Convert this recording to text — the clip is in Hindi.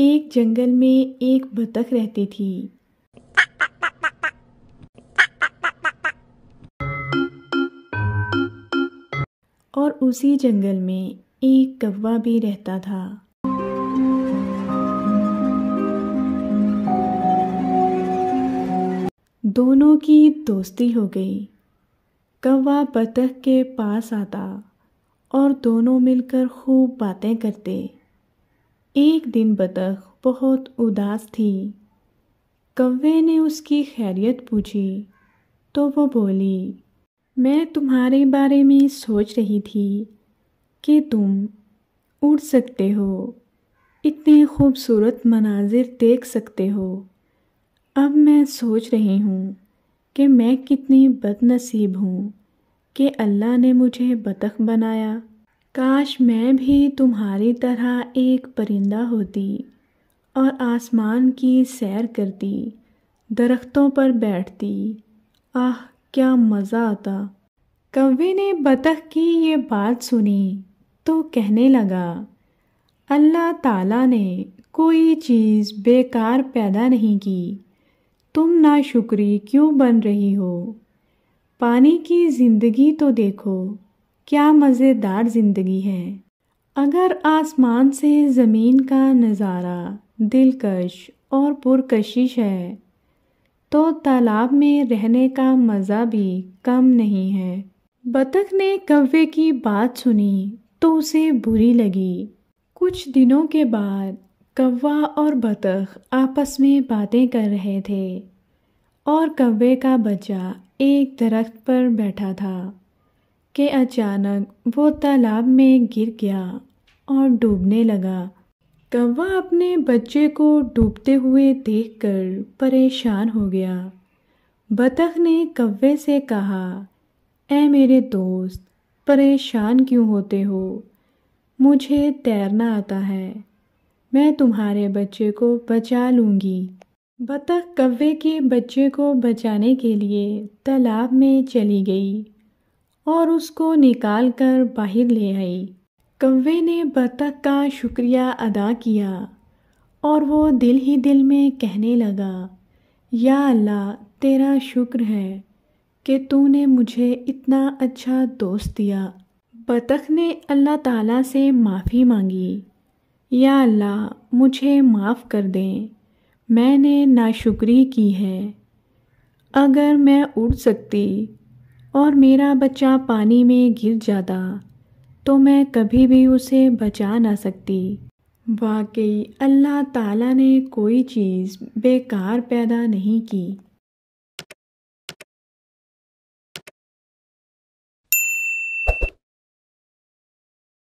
एक जंगल में एक बतख रहती थी और उसी जंगल में एक कौवा भी रहता था दोनों की दोस्ती हो गई कौवा बतख के पास आता और दोनों मिलकर खूब बातें करते एक दिन बतख बहुत उदास थी कौवे ने उसकी खैरियत पूछी तो वो बोली मैं तुम्हारे बारे में सोच रही थी कि तुम उड़ सकते हो इतने खूबसूरत मनाजिर देख सकते हो अब मैं सोच रही हूँ कि मैं कितनी बदनसीब हूँ कि अल्लाह ने मुझे बतख बनाया काश मैं भी तुम्हारी तरह एक परिंदा होती और आसमान की सैर करती दरख्तों पर बैठती आह क्या मज़ा आता कवे ने बतख की ये बात सुनी तो कहने लगा अल्लाह ताला ने कोई चीज़ बेकार पैदा नहीं की तुम ना शुक्री क्यों बन रही हो पानी की ज़िंदगी तो देखो क्या मज़ेदार ज़िंदगी है अगर आसमान से ज़मीन का नज़ारा दिलकश और पुरकशिश है तो तालाब में रहने का मज़ा भी कम नहीं है बतख ने कव्वे की बात सुनी तो उसे बुरी लगी कुछ दिनों के बाद कौवा और बतख आपस में बातें कर रहे थे और कव्वे का बच्चा एक दरख्त पर बैठा था कि अचानक वो तालाब में गिर गया और डूबने लगा कौवा अपने बच्चे को डूबते हुए देखकर परेशान हो गया बतख ने कौवे से कहा ए मेरे दोस्त परेशान क्यों होते हो मुझे तैरना आता है मैं तुम्हारे बच्चे को बचा लूँगी बतख कौवे के बच्चे को बचाने के लिए तालाब में चली गई और उसको निकाल कर बाहर ले आई कौवे ने बतख का शुक्रिया अदा किया और वो दिल ही दिल में कहने लगा या अल्लाह तेरा शुक्र है कि तूने मुझे इतना अच्छा दोस्त दिया बतख ने अल्लाह ताला से माफ़ी मांगी या अल्लाह मुझे माफ़ कर दें मैंने नाशुक्री की है अगर मैं उड़ सकती और मेरा बच्चा पानी में गिर जाता तो मैं कभी भी उसे बचा ना सकती वाकई अल्लाह ताला ने कोई चीज़ बेकार पैदा नहीं की